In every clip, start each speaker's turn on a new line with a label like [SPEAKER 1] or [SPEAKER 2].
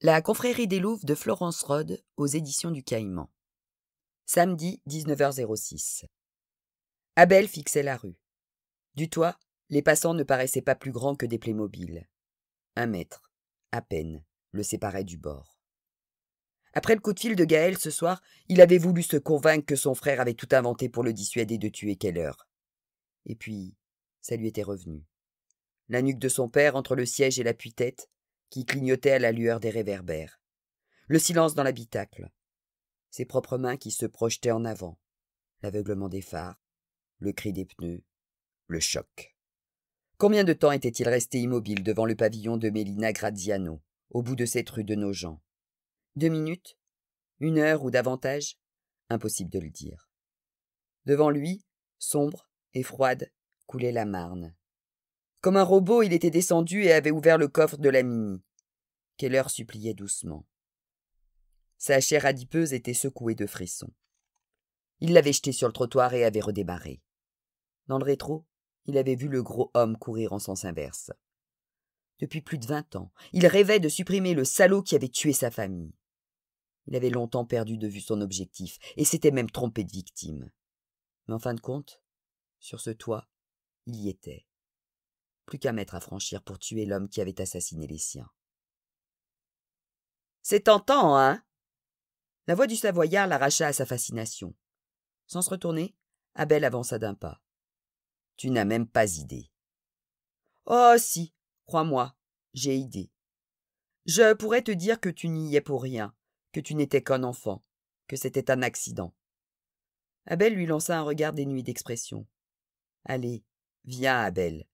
[SPEAKER 1] La confrérie des Louves de Florence Rode aux éditions du Caïman. Samedi 19h06. Abel fixait la rue. Du toit, les passants ne paraissaient pas plus grands que des plaies mobiles. Un mètre, à peine, le séparait du bord. Après le coup de fil de Gaël ce soir, il avait voulu se convaincre que son frère avait tout inventé pour le dissuader de tuer Keller. Et puis, ça lui était revenu. La nuque de son père entre le siège et la tête qui clignotaient à la lueur des réverbères. Le silence dans l'habitacle. Ses propres mains qui se projetaient en avant. L'aveuglement des phares, le cri des pneus, le choc. Combien de temps était-il resté immobile devant le pavillon de Mélina Graziano, au bout de cette rue de Nogent Deux minutes Une heure ou davantage Impossible de le dire. Devant lui, sombre et froide, coulait la Marne. Comme un robot, il était descendu et avait ouvert le coffre de la Mini. Keller suppliait doucement. Sa chair adipeuse était secouée de frissons. Il l'avait jeté sur le trottoir et avait redémarré. Dans le rétro, il avait vu le gros homme courir en sens inverse. Depuis plus de vingt ans, il rêvait de supprimer le salaud qui avait tué sa famille. Il avait longtemps perdu de vue son objectif et s'était même trompé de victime. Mais en fin de compte, sur ce toit, il y était plus qu'à mettre à franchir pour tuer l'homme qui avait assassiné les siens. C'est tentant, hein La voix du Savoyard l'arracha à sa fascination. Sans se retourner, Abel avança d'un pas. Tu n'as même pas idée. Oh, si, crois-moi, j'ai idée. Je pourrais te dire que tu n'y es pour rien, que tu n'étais qu'un enfant, que c'était un accident. Abel lui lança un regard dénué d'expression. Allez, viens, Abel,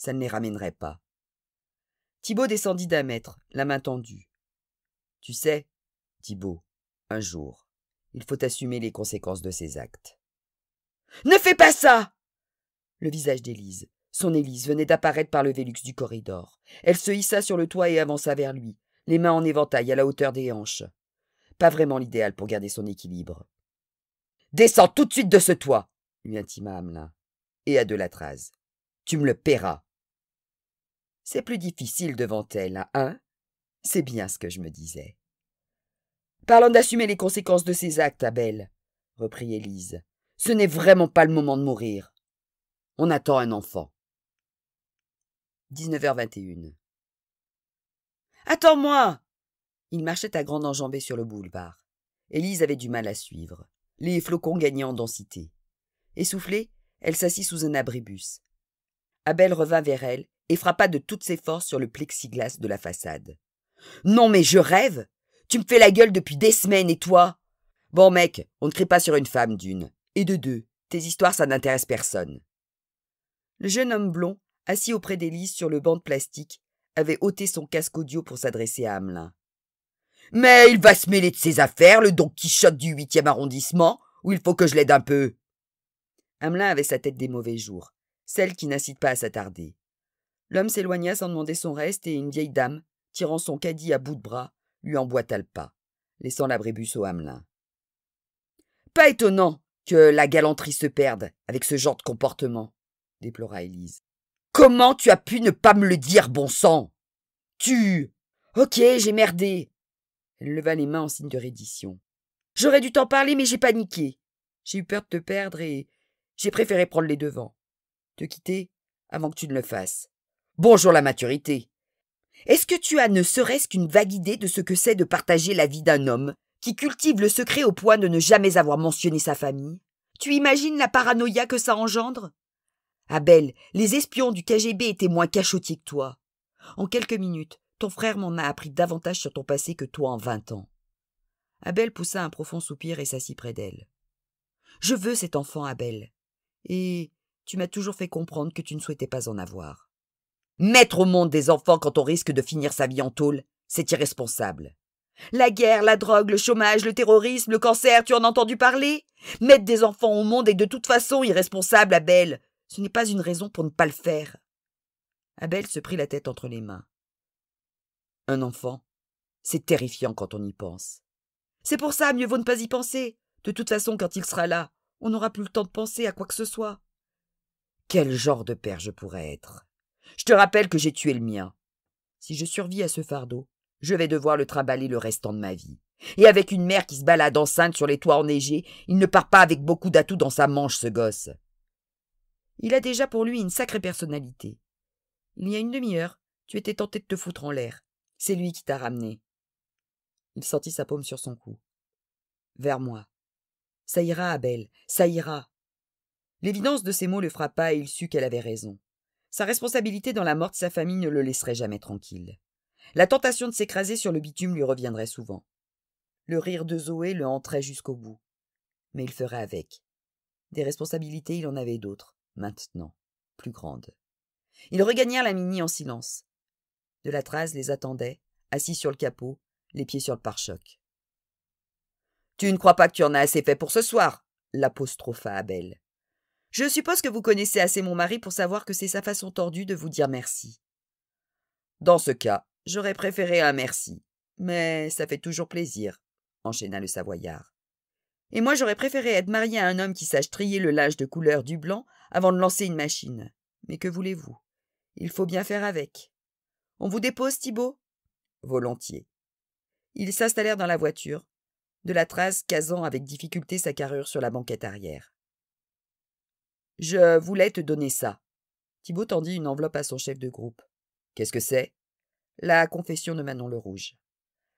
[SPEAKER 1] ça ne les ramènerait pas. Thibaut descendit d'un mètre, la main tendue. Tu sais, Thibaut, un jour, il faut assumer les conséquences de ses actes. Ne fais pas ça Le visage d'Élise, son Élise, venait d'apparaître par le Vélux du corridor. Elle se hissa sur le toit et avança vers lui, les mains en éventail à la hauteur des hanches. Pas vraiment l'idéal pour garder son équilibre. Descends tout de suite de ce toit lui intima Hamelin. Et à de la trace. Tu me le paieras c'est plus difficile devant elle, hein, hein C'est bien ce que je me disais. Parlons d'assumer les conséquences de ces actes, Abel, reprit Élise. Ce n'est vraiment pas le moment de mourir. On attend un enfant. 19h21. Attends-moi Il marchait à grande enjambée sur le boulevard. Élise avait du mal à suivre. Les flocons gagnant en densité. Essoufflée, elle s'assit sous un abribus. Abel revint vers elle et frappa de toutes ses forces sur le plexiglas de la façade. Non, mais je rêve Tu me fais la gueule depuis des semaines, et toi Bon, mec, on ne crie pas sur une femme, d'une. Et de deux, tes histoires, ça n'intéresse personne. Le jeune homme blond, assis auprès d'Élise sur le banc de plastique, avait ôté son casque audio pour s'adresser à Hamelin. Mais il va se mêler de ses affaires, le Don Quichotte du huitième arrondissement, où il faut que je l'aide un peu. Hamelin avait sa tête des mauvais jours, celle qui n'incite pas à s'attarder. L'homme s'éloigna sans demander son reste et une vieille dame, tirant son caddie à bout de bras, lui emboîta le pas, laissant l'abrébus au Hamelin. Pas étonnant que la galanterie se perde avec ce genre de comportement, déplora Élise. Comment tu as pu ne pas me le dire, bon sang Tu Ok, j'ai merdé Elle leva les mains en signe de reddition. J'aurais dû t'en parler, mais j'ai paniqué. J'ai eu peur de te perdre et j'ai préféré prendre les devants. Te quitter avant que tu ne le fasses. Bonjour la maturité. Est-ce que tu as ne serait-ce qu'une vague idée de ce que c'est de partager la vie d'un homme qui cultive le secret au point de ne jamais avoir mentionné sa famille Tu imagines la paranoïa que ça engendre Abel, les espions du KGB étaient moins cachotiers que toi. En quelques minutes, ton frère m'en a appris davantage sur ton passé que toi en vingt ans. Abel poussa un profond soupir et s'assit près d'elle. Je veux cet enfant, Abel. Et tu m'as toujours fait comprendre que tu ne souhaitais pas en avoir. Mettre au monde des enfants quand on risque de finir sa vie en tôle, c'est irresponsable. La guerre, la drogue, le chômage, le terrorisme, le cancer, tu en as entendu parler Mettre des enfants au monde est de toute façon irresponsable, Abel. Ce n'est pas une raison pour ne pas le faire. Abel se prit la tête entre les mains. Un enfant, c'est terrifiant quand on y pense. C'est pour ça, mieux vaut ne pas y penser. De toute façon, quand il sera là, on n'aura plus le temps de penser à quoi que ce soit. Quel genre de père je pourrais être je te rappelle que j'ai tué le mien. Si je survis à ce fardeau, je vais devoir le trimballer le restant de ma vie. Et avec une mère qui se balade enceinte sur les toits enneigés, il ne part pas avec beaucoup d'atouts dans sa manche, ce gosse. Il a déjà pour lui une sacrée personnalité. Il y a une demi-heure, tu étais tenté de te foutre en l'air. C'est lui qui t'a ramené. Il sentit sa paume sur son cou. Vers moi. Ça ira, Abel, ça ira. L'évidence de ces mots le frappa et il sut qu'elle avait raison. Sa responsabilité dans la mort de sa famille ne le laisserait jamais tranquille. La tentation de s'écraser sur le bitume lui reviendrait souvent. Le rire de Zoé le hantrait jusqu'au bout. Mais il ferait avec. Des responsabilités, il en avait d'autres, maintenant, plus grandes. Ils regagnèrent la mini en silence. De la trace les attendait, assis sur le capot, les pieds sur le pare-choc. Tu ne crois pas que tu en as assez fait pour ce soir l'apostropha Abel. Je suppose que vous connaissez assez mon mari pour savoir que c'est sa façon tordue de vous dire merci. Dans ce cas, j'aurais préféré un merci, mais ça fait toujours plaisir, enchaîna le Savoyard. Et moi j'aurais préféré être marié à un homme qui sache trier le linge de couleur du blanc avant de lancer une machine. Mais que voulez-vous Il faut bien faire avec. On vous dépose, Thibault Volontiers. Ils s'installèrent dans la voiture. De la trace casant avec difficulté sa carrure sur la banquette arrière. Je voulais te donner ça. Thibault tendit une enveloppe à son chef de groupe. Qu'est-ce que c'est La confession de Manon le Rouge.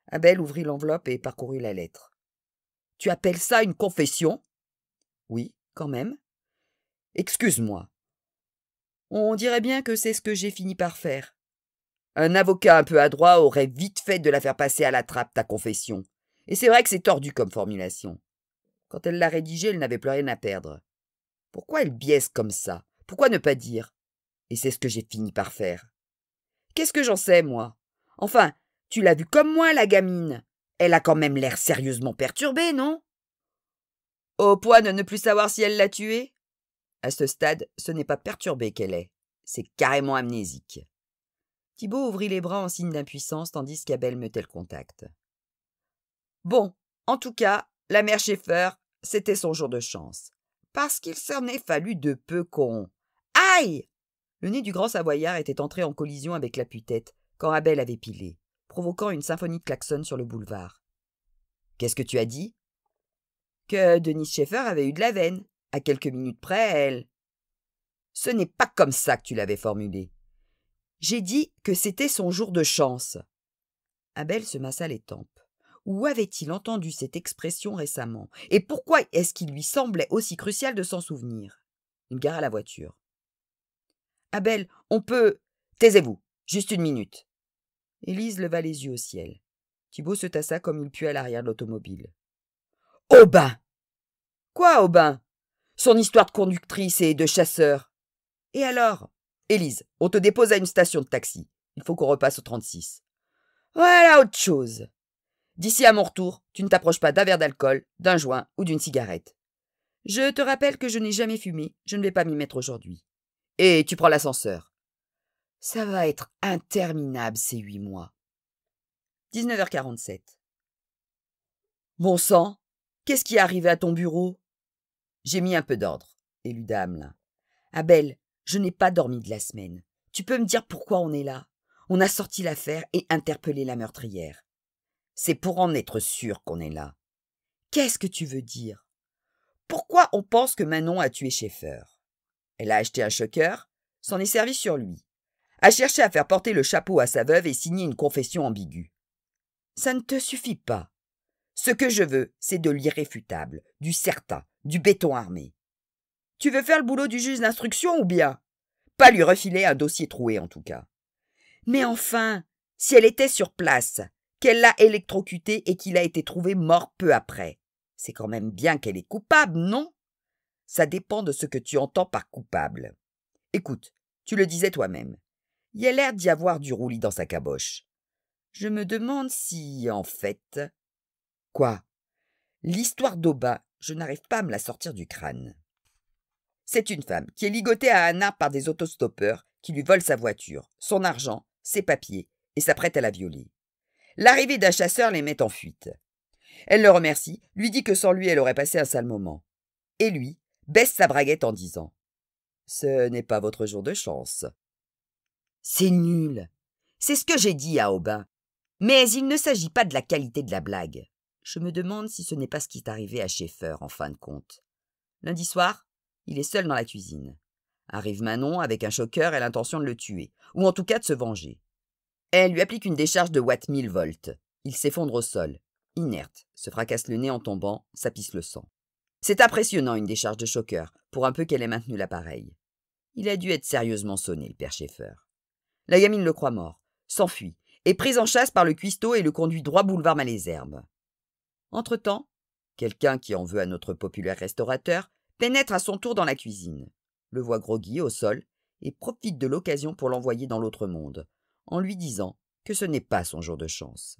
[SPEAKER 1] Abel ouvrit l'enveloppe et parcourut la lettre. Tu appelles ça une confession Oui, quand même. Excuse-moi. On dirait bien que c'est ce que j'ai fini par faire. Un avocat un peu adroit aurait vite fait de la faire passer à la trappe, ta confession. Et c'est vrai que c'est tordu comme formulation. Quand elle l'a rédigée, elle n'avait plus rien à perdre. Pourquoi elle biaise comme ça Pourquoi ne pas dire Et c'est ce que j'ai fini par faire. Qu'est-ce que j'en sais, moi Enfin, tu l'as vue comme moi, la gamine. Elle a quand même l'air sérieusement perturbée, non Au point de ne plus savoir si elle l'a tuée À ce stade, ce n'est pas perturbée qu'elle est. C'est carrément amnésique. Thibault ouvrit les bras en signe d'impuissance tandis qu'Abel mettait le contact. Bon, en tout cas, la mère Schaeffer, c'était son jour de chance parce qu'il s'en est fallu de peu qu'on. Aïe Le nez du grand Savoyard était entré en collision avec la putette quand Abel avait pilé, provoquant une symphonie de klaxons sur le boulevard. Qu'est-ce que tu as dit Que Denise Schaeffer avait eu de la veine. À quelques minutes près, elle. Ce n'est pas comme ça que tu l'avais formulé. J'ai dit que c'était son jour de chance. Abel se massa les tempes. Où avait-il entendu cette expression récemment Et pourquoi est-ce qu'il lui semblait aussi crucial de s'en souvenir Une gare à la voiture. Abel, on peut. Taisez-vous, juste une minute. Élise leva les yeux au ciel. Thibault se tassa comme il put à l'arrière de l'automobile. Aubin Quoi, Aubin Son histoire de conductrice et de chasseur. Et alors Élise, on te dépose à une station de taxi. Il faut qu'on repasse au 36. Voilà autre chose. D'ici à mon retour, tu ne t'approches pas d'un verre d'alcool, d'un joint ou d'une cigarette. Je te rappelle que je n'ai jamais fumé, je ne vais pas m'y mettre aujourd'hui. Et tu prends l'ascenseur. Ça va être interminable ces huit mois. 19h47. Bon sang, qu'est-ce qui est arrivé à ton bureau J'ai mis un peu d'ordre, élu Hamelin. Abel, je n'ai pas dormi de la semaine. Tu peux me dire pourquoi on est là On a sorti l'affaire et interpellé la meurtrière. C'est pour en être sûr qu'on est là. Qu'est-ce que tu veux dire Pourquoi on pense que Manon a tué Schaeffer Elle a acheté un choqueur, s'en est servi sur lui, a cherché à faire porter le chapeau à sa veuve et signer une confession ambiguë. Ça ne te suffit pas. Ce que je veux, c'est de l'irréfutable, du certain, du béton armé. Tu veux faire le boulot du juge d'instruction ou bien Pas lui refiler un dossier troué en tout cas. Mais enfin, si elle était sur place, qu'elle l'a électrocuté et qu'il a été trouvé mort peu après. C'est quand même bien qu'elle est coupable, non Ça dépend de ce que tu entends par coupable. Écoute, tu le disais toi-même. Il y a l'air d'y avoir du roulis dans sa caboche. Je me demande si, en fait. Quoi L'histoire d'Auba, je n'arrive pas à me la sortir du crâne. C'est une femme qui est ligotée à Anna par des autostoppeurs qui lui volent sa voiture, son argent, ses papiers et s'apprête à la violer. L'arrivée d'un chasseur les met en fuite. Elle le remercie, lui dit que sans lui elle aurait passé un sale moment. Et lui baisse sa braguette en disant Ce n'est pas votre jour de chance. C'est nul. C'est ce que j'ai dit à Aubin. Mais il ne s'agit pas de la qualité de la blague. Je me demande si ce n'est pas ce qui est arrivé à Schaeffer, en fin de compte. Lundi soir, il est seul dans la cuisine. Arrive Manon avec un choqueur et l'intention de le tuer, ou en tout cas de se venger. Elle lui applique une décharge de watts mille volts. Il s'effondre au sol, inerte, se fracasse le nez en tombant, sapisse le sang. C'est impressionnant une décharge de choqueur, pour un peu qu'elle ait maintenu l'appareil. Il a dû être sérieusement sonné, le père Schaeffer. La gamine le croit mort, s'enfuit, est prise en chasse par le cuistot et le conduit droit boulevard Malesherbes. Entre-temps, quelqu'un qui en veut à notre populaire restaurateur pénètre à son tour dans la cuisine, le voit groggy au sol et profite de l'occasion pour l'envoyer dans l'autre monde, en lui disant que ce n'est pas son jour de chance.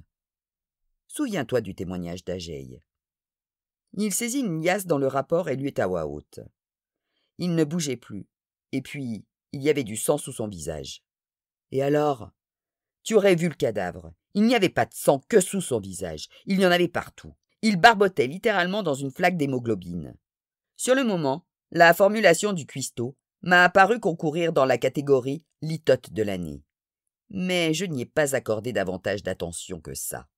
[SPEAKER 1] Souviens-toi du témoignage d'Ageille. Il saisit une liasse dans le rapport et lui est à voix haute. Il ne bougeait plus, et puis il y avait du sang sous son visage. Et alors Tu aurais vu le cadavre. Il n'y avait pas de sang que sous son visage, il y en avait partout. Il barbotait littéralement dans une flaque d'hémoglobine. Sur le moment, la formulation du cuistot m'a apparu concourir dans la catégorie litote de l'année mais je n'y ai pas accordé davantage d'attention que ça.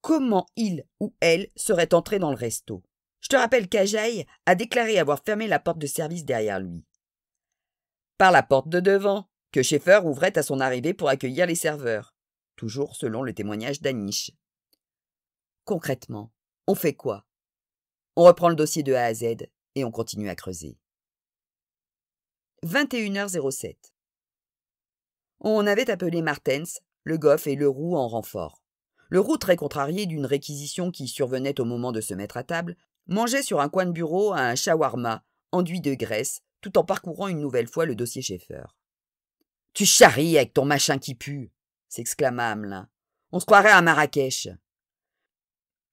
[SPEAKER 1] Comment il ou elle serait entré dans le resto Je te rappelle qu'Ajaï a déclaré avoir fermé la porte de service derrière lui. Par la porte de devant, que Schaeffer ouvrait à son arrivée pour accueillir les serveurs, toujours selon le témoignage d'Anish. Concrètement, on fait quoi On reprend le dossier de A à Z et on continue à creuser. 21h07. On avait appelé Martens, Le Goff et Le Roux en renfort. Le Roux, très contrarié d'une réquisition qui survenait au moment de se mettre à table, mangeait sur un coin de bureau un shawarma, enduit de graisse, tout en parcourant une nouvelle fois le dossier Schaeffer. Tu charries avec ton machin qui pue s'exclama Hamelin. On se croirait à Marrakech.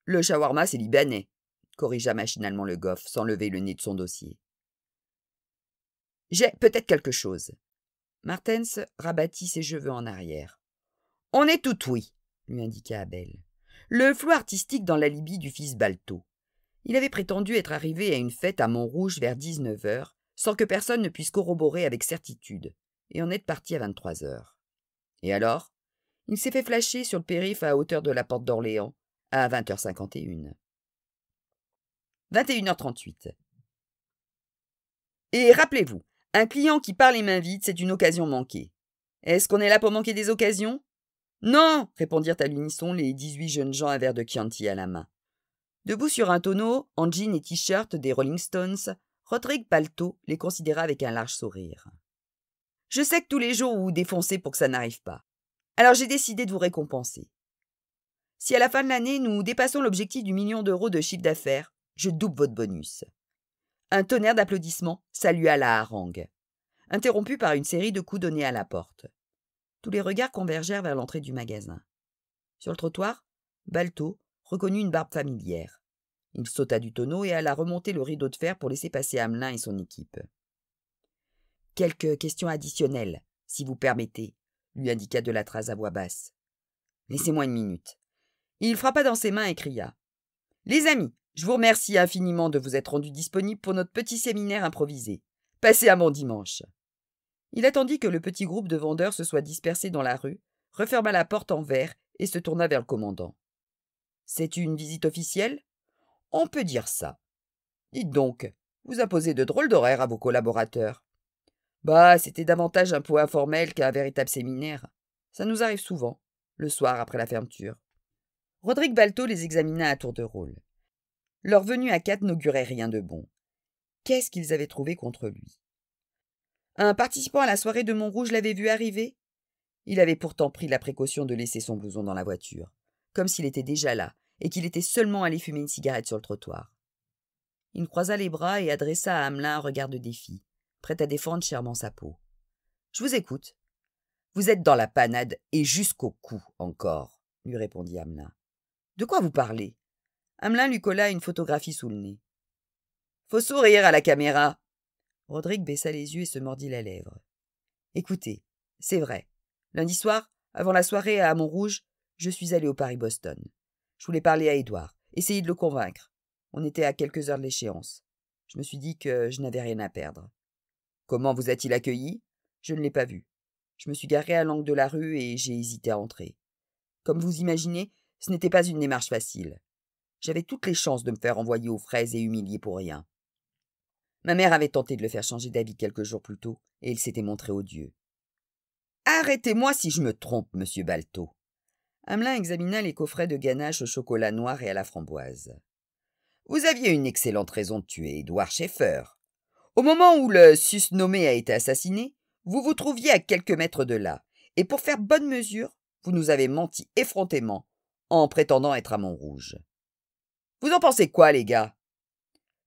[SPEAKER 1] Le shawarma, c'est libanais, corrigea machinalement le Goff sans lever le nez de son dossier. J'ai peut-être quelque chose. Martens rabattit ses cheveux en arrière. On est tout oui, lui indiqua Abel. Le flou artistique dans la du fils Balto. Il avait prétendu être arrivé à une fête à Montrouge vers 19 heures, sans que personne ne puisse corroborer avec certitude, et en est parti à 23 heures. Et alors Il s'est fait flasher sur le périph' à hauteur de la porte d'Orléans, à 20h51. 21h38. Et rappelez-vous, un client qui parle les mains vides, c'est une occasion manquée. Est-ce qu'on est là pour manquer des occasions Non répondirent à l'unisson les 18 jeunes gens à verre de Chianti à la main. Debout sur un tonneau, en jean et t-shirt des Rolling Stones, Rodrigue Palto les considéra avec un large sourire. Je sais que tous les jours vous défoncez pour que ça n'arrive pas. Alors j'ai décidé de vous récompenser. Si à la fin de l'année nous dépassons l'objectif du million d'euros de chiffre d'affaires, je double votre bonus. Un tonnerre d'applaudissements salua la harangue, interrompue par une série de coups donnés à la porte. Tous les regards convergèrent vers l'entrée du magasin. Sur le trottoir, Balto reconnut une barbe familière. Il sauta du tonneau et alla remonter le rideau de fer pour laisser passer Hamelin et son équipe. Quelques questions additionnelles, si vous permettez, lui indiqua de la trace à voix basse. Laissez-moi une minute. Il frappa dans ses mains et cria. Les amis, je vous remercie infiniment de vous être rendu disponible pour notre petit séminaire improvisé. Passez à mon dimanche. Il attendit que le petit groupe de vendeurs se soit dispersé dans la rue, referma la porte en verre et se tourna vers le commandant. C'est une visite officielle On peut dire ça. Dites donc, vous imposez de drôles d'horaires à vos collaborateurs. Bah, c'était davantage un peu informel qu'un véritable séminaire. Ça nous arrive souvent, le soir après la fermeture. Rodrigue Balto les examina à tour de rôle. Leur venue à Quatre n'augurait rien de bon. Qu'est-ce qu'ils avaient trouvé contre lui Un participant à la soirée de Montrouge l'avait vu arriver Il avait pourtant pris la précaution de laisser son blouson dans la voiture, comme s'il était déjà là et qu'il était seulement allé fumer une cigarette sur le trottoir. Il croisa les bras et adressa à Hamelin un regard de défi, prêt à défendre chèrement sa peau. Je vous écoute. Vous êtes dans la panade et jusqu'au cou encore, lui répondit Hamelin. De quoi vous parlez Hamelin lui colla une photographie sous le nez. Faut sourire à la caméra. Rodrigue baissa les yeux et se mordit la lèvre. Écoutez, c'est vrai. Lundi soir, avant la soirée à Montrouge, je suis allé au Paris-Boston. Je voulais parler à Édouard, essayer de le convaincre. On était à quelques heures de l'échéance. Je me suis dit que je n'avais rien à perdre. Comment vous a-t-il accueilli Je ne l'ai pas vu. Je me suis garé à l'angle de la rue et j'ai hésité à entrer. Comme vous imaginez, ce n'était pas une démarche facile. J'avais toutes les chances de me faire envoyer aux fraises et humilier pour rien. Ma mère avait tenté de le faire changer d'avis quelques jours plus tôt, et il s'était montré odieux. Arrêtez-moi si je me trompe, monsieur Balto. Hamelin examina les coffrets de ganache au chocolat noir et à la framboise. Vous aviez une excellente raison de tuer Edouard Schaeffer. Au moment où le sus-nommé a été assassiné, vous vous trouviez à quelques mètres de là, et pour faire bonne mesure, vous nous avez menti effrontément en prétendant être à Montrouge. Vous en pensez quoi, les gars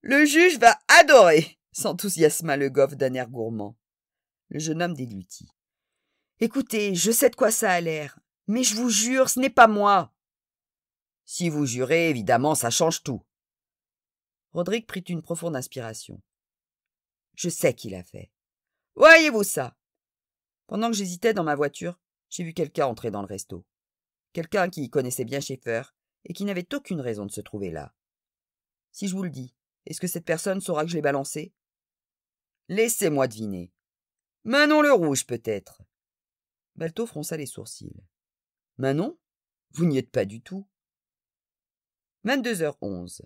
[SPEAKER 1] Le juge va adorer s'enthousiasma le goff d'un air gourmand. Le jeune homme déglutit. Écoutez, je sais de quoi ça a l'air, mais je vous jure, ce n'est pas moi. Si vous jurez, évidemment, ça change tout. Rodrigue prit une profonde inspiration. Je sais qu'il a fait. Voyez-vous ça Pendant que j'hésitais dans ma voiture, j'ai vu quelqu'un entrer dans le resto. Quelqu'un qui connaissait bien Schaeffer et qui n'avait aucune raison de se trouver là. Si je vous le dis, est-ce que cette personne saura que je l'ai balancé Laissez-moi deviner. Manon le Rouge, peut-être. Balto fronça les sourcils. Manon Vous n'y êtes pas du tout. 22h11.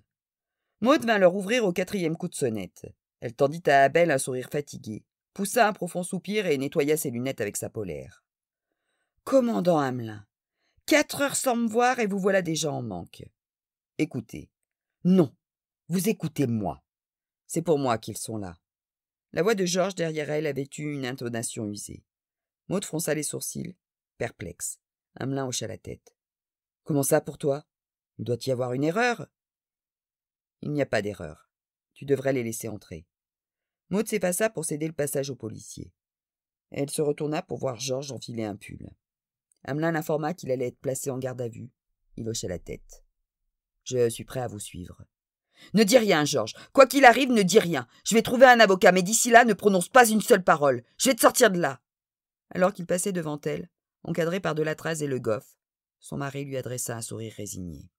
[SPEAKER 1] Maud vint leur ouvrir au quatrième coup de sonnette. Elle tendit à Abel un sourire fatigué, poussa un profond soupir et nettoya ses lunettes avec sa polaire. Commandant Hamelin, Quatre heures sans me voir et vous voilà déjà en manque. Écoutez. Non. Vous écoutez moi. C'est pour moi qu'ils sont là. La voix de Georges derrière elle avait eu une intonation usée. Maud fronça les sourcils, perplexe. Hamelin hocha la tête. Comment ça pour toi Il doit y avoir une erreur. Il n'y a pas d'erreur. Tu devrais les laisser entrer. Maud s'effaça pour céder le passage au policier. Elle se retourna pour voir Georges enfiler un pull. Hamelin l'informa qu'il allait être placé en garde à vue. Il hocha la tête. Je suis prêt à vous suivre. Ne dis rien, Georges. Quoi qu'il arrive, ne dis rien. Je vais trouver un avocat, mais d'ici là, ne prononce pas une seule parole. Je vais te sortir de là. Alors qu'il passait devant elle, encadré par de la trace et le goff, son mari lui adressa un sourire résigné.